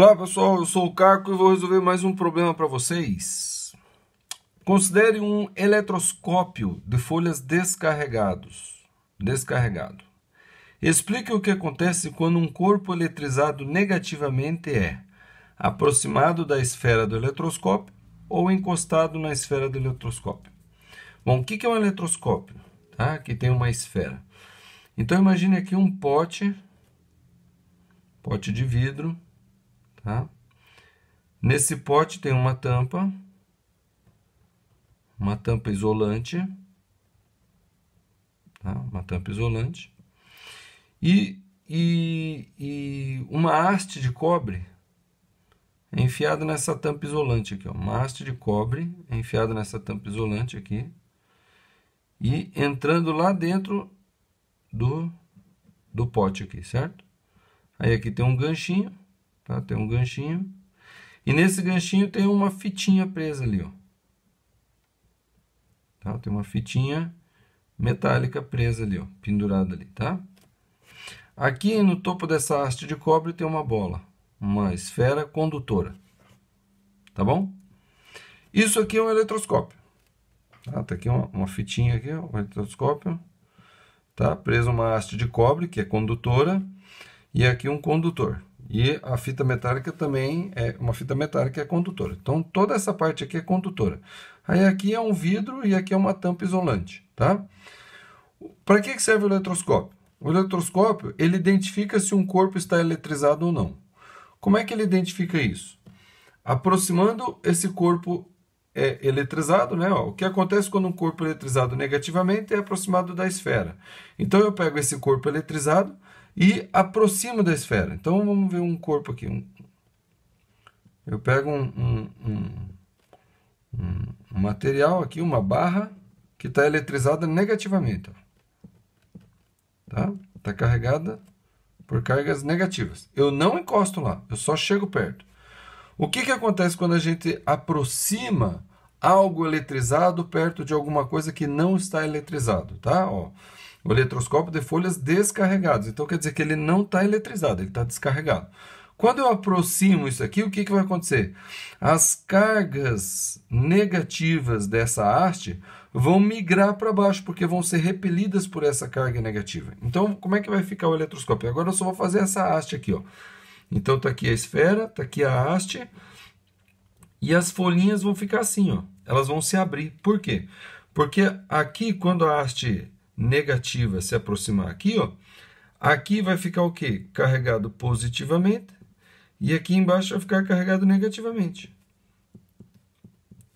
Olá pessoal, eu sou o Caco e vou resolver mais um problema para vocês. Considere um eletroscópio de folhas descarregados. Descarregado. Explique o que acontece quando um corpo eletrizado negativamente é aproximado da esfera do eletroscópio ou encostado na esfera do eletroscópio. Bom, o que é um eletroscópio? Tá? Que tem uma esfera. Então imagine aqui um pote, pote de vidro, Tá? Nesse pote tem uma tampa, uma tampa isolante, tá? uma tampa isolante, e, e, e, uma haste de cobre é enfiada nessa tampa isolante aqui, ó. uma haste de cobre é enfiada nessa tampa isolante aqui, e entrando lá dentro do, do pote aqui, certo? Aí aqui tem um ganchinho, Tá? Tem um ganchinho. E nesse ganchinho tem uma fitinha presa ali, ó. Tá? Tem uma fitinha metálica presa ali, ó, pendurada ali, tá? Aqui no topo dessa haste de cobre tem uma bola, uma esfera condutora, tá bom? Isso aqui é um eletroscópio. Tá, tá aqui uma, uma, fitinha aqui, ó, um eletroscópio, tá? Presa uma haste de cobre que é condutora e aqui um condutor, e a fita metálica também é uma fita metálica é condutora. Então toda essa parte aqui é condutora. Aí aqui é um vidro e aqui é uma tampa isolante, tá? Para que serve o eletroscópio? O eletroscópio ele identifica se um corpo está eletrizado ou não. Como é que ele identifica isso? Aproximando esse corpo é, eletrizado, né? Ó, o que acontece quando um corpo é eletrizado negativamente é aproximado da esfera. Então eu pego esse corpo eletrizado, e aproximo da esfera. Então vamos ver um corpo aqui. Um, eu pego um, um, um, material aqui, uma barra, que está eletrizada negativamente. Está tá carregada por cargas negativas. Eu não encosto lá, eu só chego perto. O que, que acontece quando a gente aproxima algo eletrizado perto de alguma coisa que não está eletrizado? Tá? Ó, o eletroscópio de folhas descarregados. Então quer dizer que ele não está eletrizado, ele está descarregado. Quando eu aproximo isso aqui, o que, que vai acontecer? As cargas negativas dessa haste vão migrar para baixo, porque vão ser repelidas por essa carga negativa. Então, como é que vai ficar o eletroscópio? Agora eu só vou fazer essa haste aqui. Ó. Então, está aqui a esfera, está aqui a haste, e as folhinhas vão ficar assim, ó. elas vão se abrir. Por quê? Porque aqui, quando a haste negativa se aproximar aqui, ó, aqui vai ficar o quê? Carregado positivamente e aqui embaixo vai ficar carregado negativamente.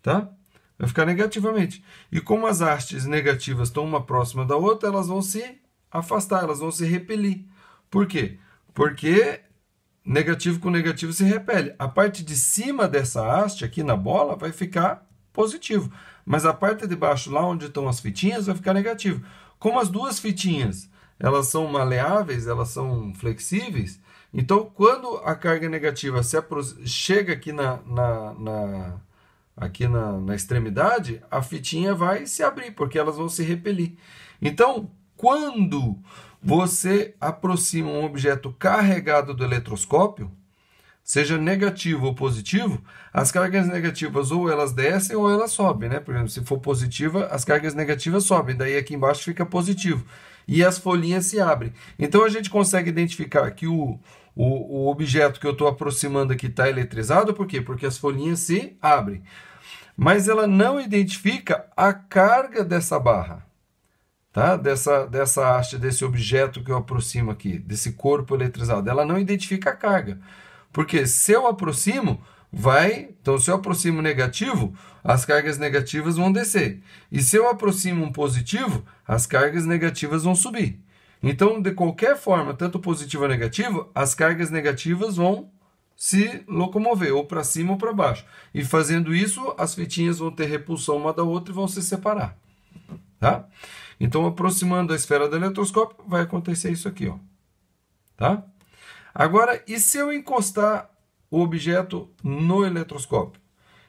Tá? Vai ficar negativamente. E como as hastes negativas estão uma próxima da outra, elas vão se afastar, elas vão se repelir. Por quê? Porque negativo com negativo se repele. A parte de cima dessa haste aqui na bola vai ficar positivo, mas a parte de baixo lá onde estão as fitinhas vai ficar negativo. Como as duas fitinhas, elas são maleáveis, elas são flexíveis, então quando a carga negativa chega aqui na, na, na aqui na, na, extremidade, a fitinha vai se abrir, porque elas vão se repelir. Então, quando você aproxima um objeto carregado do eletroscópio, seja negativo ou positivo, as cargas negativas ou elas descem ou elas sobem, né? Por exemplo, se for positiva, as cargas negativas sobem, daí aqui embaixo fica positivo. E as folhinhas se abrem. Então a gente consegue identificar que o, o, o objeto que eu estou aproximando aqui está eletrizado, por quê? Porque as folhinhas se abrem. Mas ela não identifica a carga dessa barra, tá? dessa, dessa haste, desse objeto que eu aproximo aqui, desse corpo eletrizado. Ela não identifica a carga. Porque se eu aproximo, vai. Então, se eu aproximo negativo, as cargas negativas vão descer. E se eu aproximo um positivo, as cargas negativas vão subir. Então, de qualquer forma, tanto positivo ou negativo, as cargas negativas vão se locomover, ou para cima ou para baixo. E fazendo isso, as fitinhas vão ter repulsão uma da outra e vão se separar. Tá? Então, aproximando a esfera do eletroscópio, vai acontecer isso aqui, ó. Tá? Agora, e se eu encostar o objeto no eletroscópio?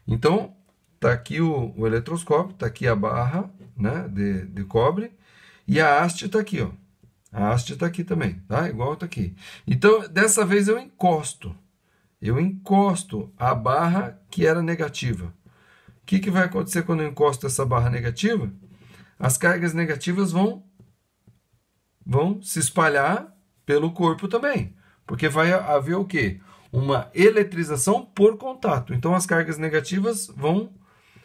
Então, está aqui o, o eletroscópio, está aqui a barra né, de, de cobre, e a haste está aqui, ó. A haste está aqui também, tá? Igual está aqui. Então, dessa vez eu encosto. Eu encosto a barra que era negativa. O que, que vai acontecer quando eu encosto essa barra negativa? As cargas negativas vão, vão se espalhar pelo corpo também. Porque vai haver o quê? Uma eletrização por contato. Então as cargas negativas vão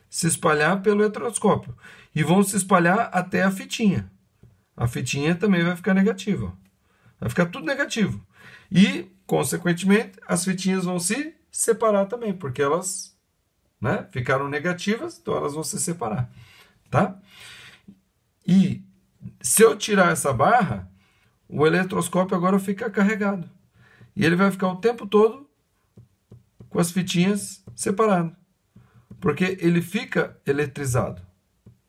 se espalhar pelo eletroscópio e vão se espalhar até a fitinha. A fitinha também vai ficar negativa. Vai ficar tudo negativo. E, consequentemente, as fitinhas vão se separar também, porque elas né, ficaram negativas, então elas vão se separar. Tá? E se eu tirar essa barra, o eletroscópio agora fica carregado. E ele vai ficar o tempo todo com as fitinhas separadas. Porque ele fica eletrizado.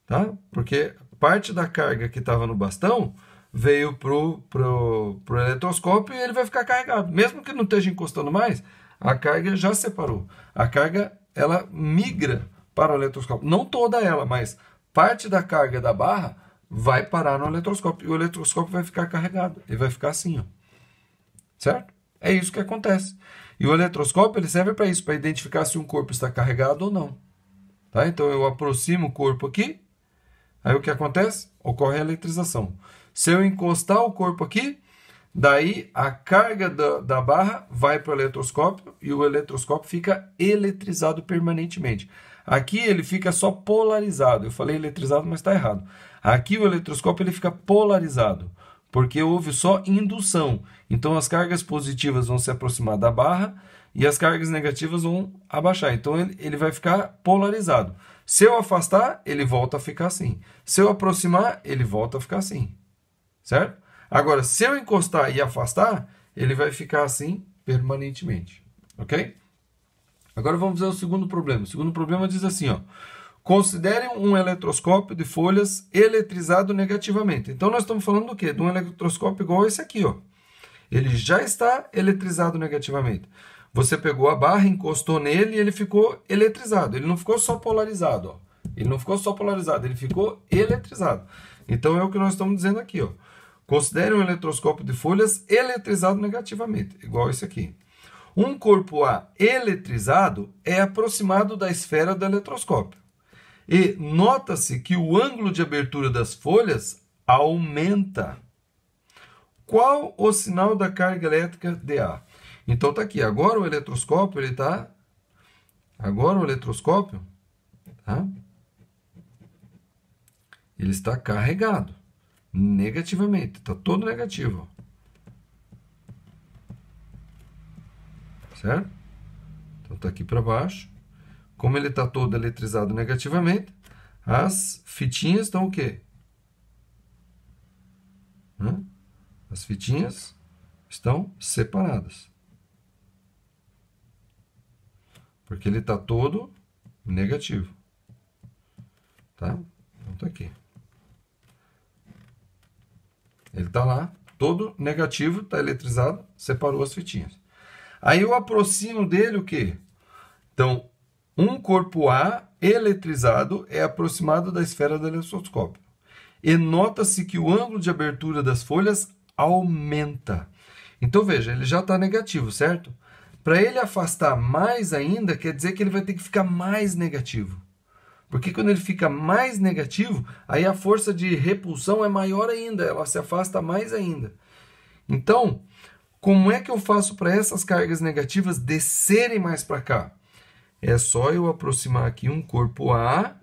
Tá? Porque parte da carga que estava no bastão veio pro, pro, pro eletroscópio e ele vai ficar carregado. Mesmo que não esteja encostando mais, a carga já separou. A carga ela migra para o eletroscópio. Não toda ela, mas parte da carga da barra vai parar no eletroscópio. E o eletroscópio vai ficar carregado. Ele vai ficar assim, ó. Certo? É isso que acontece. E o eletroscópio ele serve para isso, para identificar se um corpo está carregado ou não. Tá? Então eu aproximo o corpo aqui, aí o que acontece? Ocorre a eletrização. Se eu encostar o corpo aqui, daí a carga da, da barra vai para o eletroscópio e o eletroscópio fica eletrizado permanentemente. Aqui ele fica só polarizado. Eu falei eletrizado, mas está errado. Aqui o eletroscópio ele fica polarizado porque houve só indução. Então as cargas positivas vão se aproximar da barra e as cargas negativas vão abaixar. Então ele, vai ficar polarizado. Se eu afastar, ele volta a ficar assim. Se eu aproximar, ele volta a ficar assim. Certo? Agora, se eu encostar e afastar, ele vai ficar assim permanentemente. Ok? Agora vamos ver o segundo problema. O segundo problema diz assim, ó. Considerem um eletroscópio de folhas eletrizado negativamente. Então nós estamos falando do quê? De um eletroscópio igual esse aqui, ó. Ele já está eletrizado negativamente. Você pegou a barra, encostou nele e ele ficou eletrizado. Ele não ficou só polarizado, ó. Ele não ficou só polarizado, ele ficou eletrizado. Então é o que nós estamos dizendo aqui, ó. Considere um eletroscópio de folhas eletrizado negativamente, igual esse aqui. Um corpo A eletrizado é aproximado da esfera do eletroscópio. E nota-se que o ângulo de abertura das folhas aumenta. Qual o sinal da carga elétrica dA? Então tá aqui, agora o eletroscópio ele está. agora o eletroscópio, tá? Ele está carregado negativamente, tá todo negativo. Certo? Então tá aqui para baixo como ele está todo eletrizado negativamente, as fitinhas estão o quê? As fitinhas estão separadas. Porque ele está todo negativo. Tá? Então tá aqui. Ele está lá, todo negativo, está eletrizado, separou as fitinhas. Aí eu aproximo dele o quê? Então, um corpo A eletrizado é aproximado da esfera do eletroscópio. E nota-se que o ângulo de abertura das folhas aumenta. Então veja, ele já está negativo, certo? Para ele afastar mais ainda, quer dizer que ele vai ter que ficar mais negativo. Porque quando ele fica mais negativo, aí a força de repulsão é maior ainda, ela se afasta mais ainda. Então, como é que eu faço para essas cargas negativas descerem mais para cá? É só eu aproximar aqui um corpo A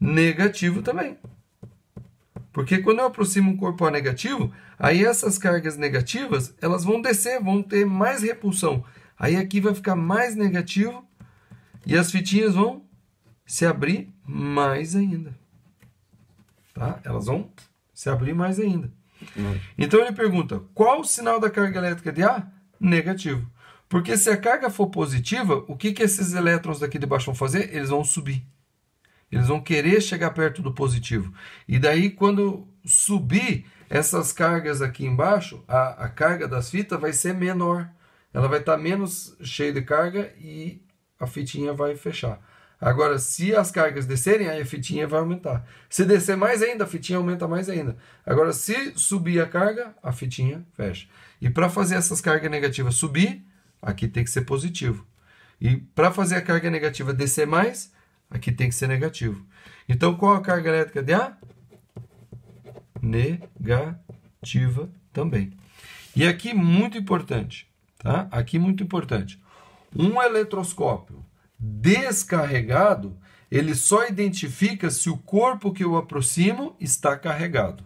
negativo também. Porque quando eu aproximo um corpo A negativo, aí essas cargas negativas, elas vão descer, vão ter mais repulsão. Aí aqui vai ficar mais negativo e as fitinhas vão se abrir mais ainda. Tá? Elas vão se abrir mais ainda. Hum. Então ele pergunta: qual o sinal da carga elétrica de A? Negativo. Porque se a carga for positiva, o que, que esses elétrons daqui de baixo vão fazer? Eles vão subir. Eles vão querer chegar perto do positivo. E daí, quando subir essas cargas aqui embaixo, a, a carga das fitas vai ser menor. Ela vai estar tá menos cheia de carga e a fitinha vai fechar. Agora, se as cargas descerem, aí a fitinha vai aumentar. Se descer mais ainda, a fitinha aumenta mais ainda. Agora, se subir a carga, a fitinha fecha. E para fazer essas cargas negativas subir, aqui tem que ser positivo. E para fazer a carga negativa descer mais, aqui tem que ser negativo. Então, qual a carga elétrica de A? Negativa também. E aqui, muito importante, tá? Aqui, muito importante. Um eletroscópio descarregado, ele só identifica se o corpo que eu aproximo está carregado.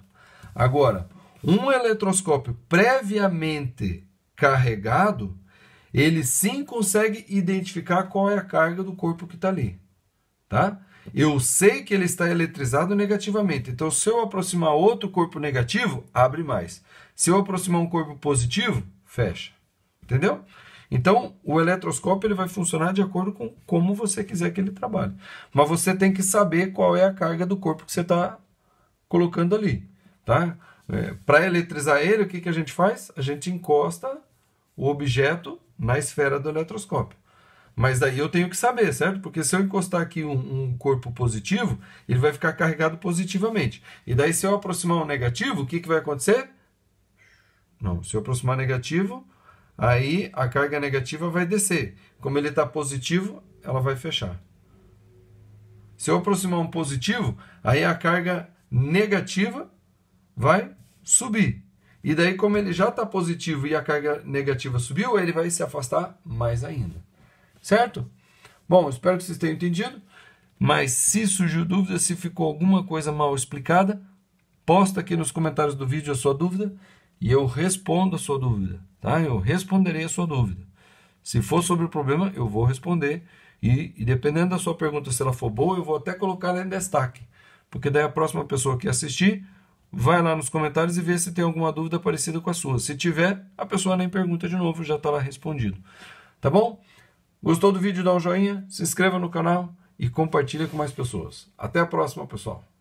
Agora, um eletroscópio previamente carregado, ele sim consegue identificar qual é a carga do corpo que está ali, tá? Eu sei que ele está eletrizado negativamente, então se eu aproximar outro corpo negativo, abre mais. Se eu aproximar um corpo positivo, fecha. Entendeu? Então, o eletroscópio ele vai funcionar de acordo com como você quiser que ele trabalhe. Mas você tem que saber qual é a carga do corpo que você está colocando ali, tá? É, Para eletrizar ele, o que, que a gente faz? A gente encosta o objeto na esfera do eletroscópio. Mas daí eu tenho que saber, certo? Porque se eu encostar aqui um, um, corpo positivo, ele vai ficar carregado positivamente. E daí, se eu aproximar um negativo, o que, que vai acontecer? Não, se eu aproximar negativo, aí a carga negativa vai descer. Como ele está positivo, ela vai fechar. Se eu aproximar um positivo, aí a carga negativa vai subir. E daí, como ele já está positivo e a carga negativa subiu, ele vai se afastar mais ainda. Certo? Bom, espero que vocês tenham entendido. Mas se surgiu dúvida, se ficou alguma coisa mal explicada, posta aqui nos comentários do vídeo a sua dúvida e eu respondo a sua dúvida, tá? Eu responderei a sua dúvida. Se for sobre o problema, eu vou responder e, e dependendo da sua pergunta, se ela for boa, eu vou até colocar ela em destaque, porque daí a próxima pessoa que assistir vai lá nos comentários e vê se tem alguma dúvida parecida com a sua. Se tiver, a pessoa nem pergunta de novo, já está lá respondido. Tá bom? Gostou do vídeo? Dá um joinha, se inscreva no canal e compartilha com mais pessoas. Até a próxima, pessoal!